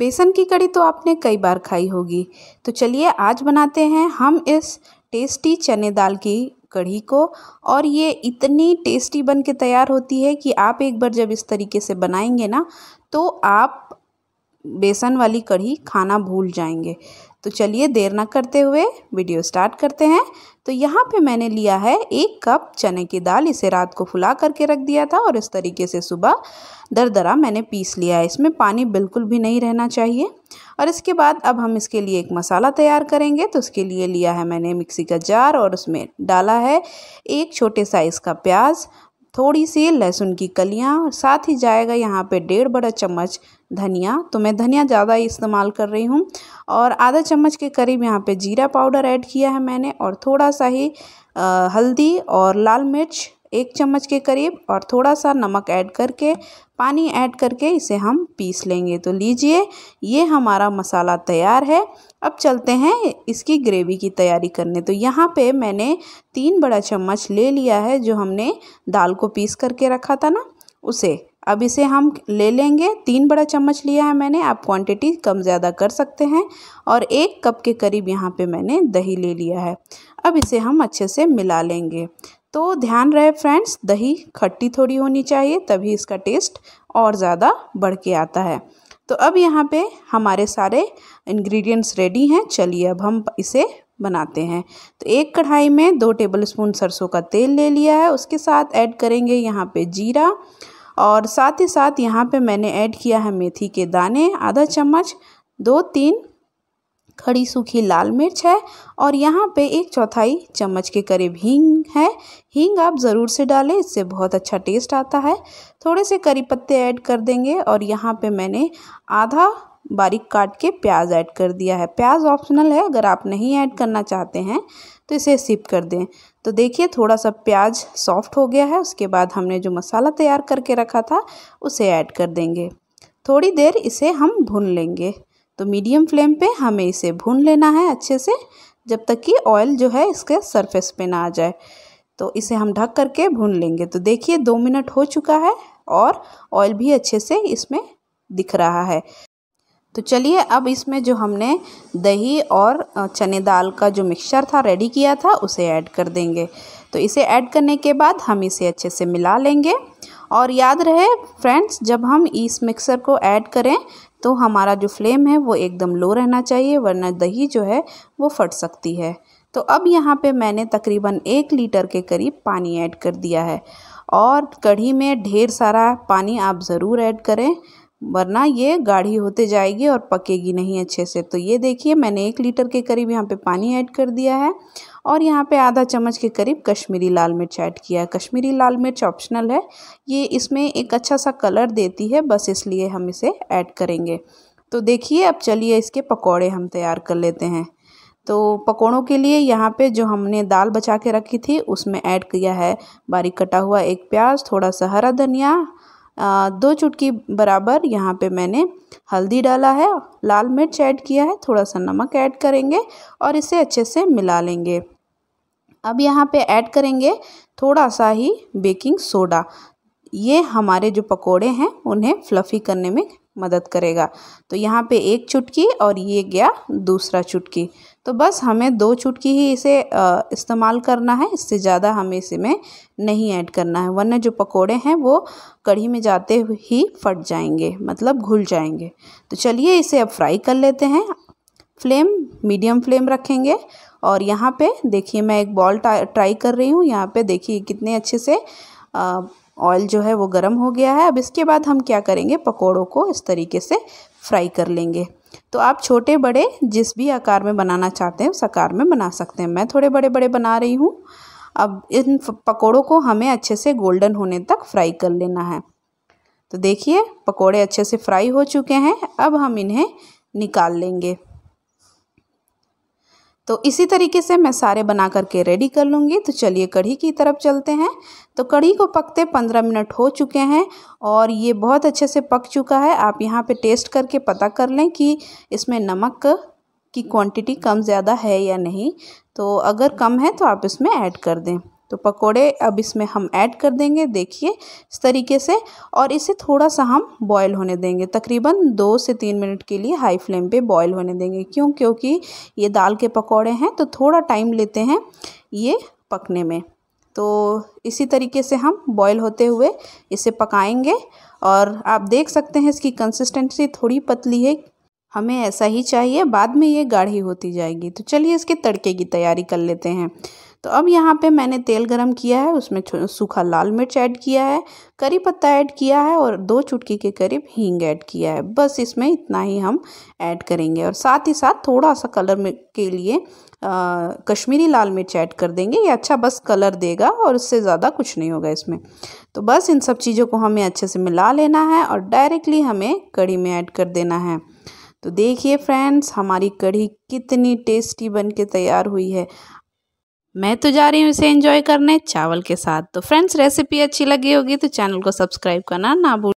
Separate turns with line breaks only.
बेसन की कड़ी तो आपने कई बार खाई होगी तो चलिए आज बनाते हैं हम इस टेस्टी चने दाल की कढ़ी को और ये इतनी टेस्टी बन के तैयार होती है कि आप एक बार जब इस तरीके से बनाएंगे ना तो आप बेसन वाली कढ़ी खाना भूल जाएंगे तो चलिए देर ना करते हुए वीडियो स्टार्ट करते हैं तो यहाँ पे मैंने लिया है एक कप चने की दाल इसे रात को फुला करके रख दिया था और इस तरीके से सुबह दरदरा मैंने पीस लिया है इसमें पानी बिल्कुल भी नहीं रहना चाहिए और इसके बाद अब हम इसके लिए एक मसाला तैयार करेंगे तो उसके लिए लिया है मैंने मिक्सी का जार और उसमें डाला है एक छोटे साइज़ का प्याज थोड़ी सी लहसुन की कलियाँ और साथ ही जाएगा यहाँ पे डेढ़ बड़ा चम्मच धनिया तो मैं धनिया ज़्यादा इस्तेमाल कर रही हूँ और आधा चम्मच के करीब यहाँ पे जीरा पाउडर ऐड किया है मैंने और थोड़ा सा ही आ, हल्दी और लाल मिर्च एक चम्मच के करीब और थोड़ा सा नमक ऐड करके पानी ऐड करके इसे हम पीस लेंगे तो लीजिए ये हमारा मसाला तैयार है अब चलते हैं इसकी ग्रेवी की तैयारी करने तो यहाँ पे मैंने तीन बड़ा चम्मच ले लिया है जो हमने दाल को पीस करके रखा था ना उसे अब इसे हम ले लेंगे तीन बड़ा चम्मच लिया है मैंने आप क्वांटिटी कम ज़्यादा कर सकते हैं और एक कप के करीब यहाँ पे मैंने दही ले लिया है अब इसे हम अच्छे से मिला लेंगे तो ध्यान रहे फ्रेंड्स दही खट्टी थोड़ी होनी चाहिए तभी इसका टेस्ट और ज़्यादा बढ़ के आता है तो अब यहाँ पे हमारे सारे इंग्रेडिएंट्स रेडी हैं चलिए अब हम इसे बनाते हैं तो एक कढ़ाई में दो टेबलस्पून सरसों का तेल ले लिया है उसके साथ ऐड करेंगे यहाँ पे जीरा और साथ ही साथ यहाँ पे मैंने ऐड किया है मेथी के दाने आधा चम्मच दो तीन खड़ी सूखी लाल मिर्च है और यहाँ पे एक चौथाई चम्मच के करीब हींग है हींग आप ज़रूर से डालें इससे बहुत अच्छा टेस्ट आता है थोड़े से करी पत्ते ऐड कर देंगे और यहाँ पे मैंने आधा बारीक काट के प्याज ऐड कर दिया है प्याज ऑप्शनल है अगर आप नहीं ऐड करना चाहते हैं तो इसे सिप कर दें तो देखिए थोड़ा सा प्याज सॉफ्ट हो गया है उसके बाद हमने जो मसाला तैयार करके रखा था उसे ऐड कर देंगे थोड़ी देर इसे हम भून लेंगे तो मीडियम फ्लेम पे हमें इसे भून लेना है अच्छे से जब तक कि ऑयल जो है इसके सरफेस पे ना आ जाए तो इसे हम ढक करके भून लेंगे तो देखिए दो मिनट हो चुका है और ऑयल भी अच्छे से इसमें दिख रहा है तो चलिए अब इसमें जो हमने दही और चने दाल का जो मिक्सचर था रेडी किया था उसे ऐड कर देंगे तो इसे ऐड करने के बाद हम इसे अच्छे से मिला लेंगे और याद रहे फ्रेंड्स जब हम इस मिक्सर को ऐड करें तो हमारा जो फ्लेम है वो एकदम लो रहना चाहिए वरना दही जो है वो फट सकती है तो अब यहाँ पे मैंने तकरीबन एक लीटर के करीब पानी ऐड कर दिया है और कढ़ी में ढेर सारा पानी आप ज़रूर ऐड करें वरना ये गाढ़ी होते जाएगी और पकेगी नहीं अच्छे से तो ये देखिए मैंने एक लीटर के करीब यहाँ पे पानी ऐड कर दिया है और यहाँ पे आधा चम्मच के करीब कश्मीरी लाल मिर्च ऐड किया है कश्मीरी लाल मिर्च ऑप्शनल है ये इसमें एक अच्छा सा कलर देती है बस इसलिए हम इसे ऐड करेंगे तो देखिए अब चलिए इसके पकौड़े हम तैयार कर लेते हैं तो पकौड़ों के लिए यहाँ पे जो हमने दाल बचा के रखी थी उसमें ऐड किया है बारीक कटा हुआ एक प्याज थोड़ा सा हरा धनिया दो चुटकी बराबर यहाँ पे मैंने हल्दी डाला है लाल मिर्च ऐड किया है थोड़ा सा नमक ऐड करेंगे और इसे अच्छे से मिला लेंगे अब यहाँ पे ऐड करेंगे थोड़ा सा ही बेकिंग सोडा ये हमारे जो पकोड़े हैं उन्हें फ्लफ़ी करने में मदद करेगा तो यहाँ पे एक चुटकी और ये गया दूसरा चुटकी तो बस हमें दो चुटकी ही इसे इस्तेमाल करना है इससे ज़्यादा हमें इसे में नहीं ऐड करना है वरना जो पकोड़े हैं वो कढ़ी में जाते ही फट जाएंगे मतलब घुल जाएंगे तो चलिए इसे अब फ्राई कर लेते हैं फ्लेम मीडियम फ्लेम रखेंगे और यहाँ पे देखिए मैं एक बॉल ट्राई कर रही हूँ यहाँ पे देखिए कितने अच्छे से आ, ऑयल जो है वो गर्म हो गया है अब इसके बाद हम क्या करेंगे पकोड़ों को इस तरीके से फ्राई कर लेंगे तो आप छोटे बड़े जिस भी आकार में बनाना चाहते हैं उस आकार में बना सकते हैं मैं थोड़े बड़े बड़े बना रही हूँ अब इन पकोड़ों को हमें अच्छे से गोल्डन होने तक फ्राई कर लेना है तो देखिए पकोड़े अच्छे से फ्राई हो चुके हैं अब हम इन्हें निकाल लेंगे तो इसी तरीके से मैं सारे बना करके रेडी कर लूँगी तो चलिए कढ़ी की तरफ चलते हैं तो कढ़ी को पकते पंद्रह मिनट हो चुके हैं और ये बहुत अच्छे से पक चुका है आप यहाँ पे टेस्ट करके पता कर लें कि इसमें नमक की क्वांटिटी कम ज़्यादा है या नहीं तो अगर कम है तो आप इसमें ऐड कर दें तो पकोड़े अब इसमें हम ऐड कर देंगे देखिए इस तरीके से और इसे थोड़ा सा हम बॉयल होने देंगे तकरीबन दो से तीन मिनट के लिए हाई फ्लेम पे बॉयल होने देंगे क्यों क्योंकि ये दाल के पकोड़े हैं तो थोड़ा टाइम लेते हैं ये पकने में तो इसी तरीके से हम बॉयल होते हुए इसे पकाएंगे और आप देख सकते हैं इसकी कंसिस्टेंसी थोड़ी पतली है हमें ऐसा ही चाहिए बाद में ये गाढ़ी होती जाएगी तो चलिए इसके तड़के की तैयारी कर लेते हैं तो अब यहाँ पे मैंने तेल गरम किया है उसमें सूखा लाल मिर्च ऐड किया है करी पत्ता ऐड किया है और दो चुटकी के करीब हींग ऐड किया है बस इसमें इतना ही हम ऐड करेंगे और साथ ही साथ थोड़ा सा कलर में के लिए आ, कश्मीरी लाल मिर्च ऐड कर देंगे ये अच्छा बस कलर देगा और उससे ज़्यादा कुछ नहीं होगा इसमें तो बस इन सब चीज़ों को हमें अच्छे से मिला लेना है और डायरेक्टली हमें कड़ी में ऐड कर देना है तो देखिए फ्रेंड्स हमारी कढ़ी कितनी टेस्टी बनके तैयार हुई है मैं तो जा रही हूँ इसे एंजॉय करने चावल के साथ तो फ्रेंड्स रेसिपी अच्छी लगी होगी तो चैनल को सब्सक्राइब करना ना भूल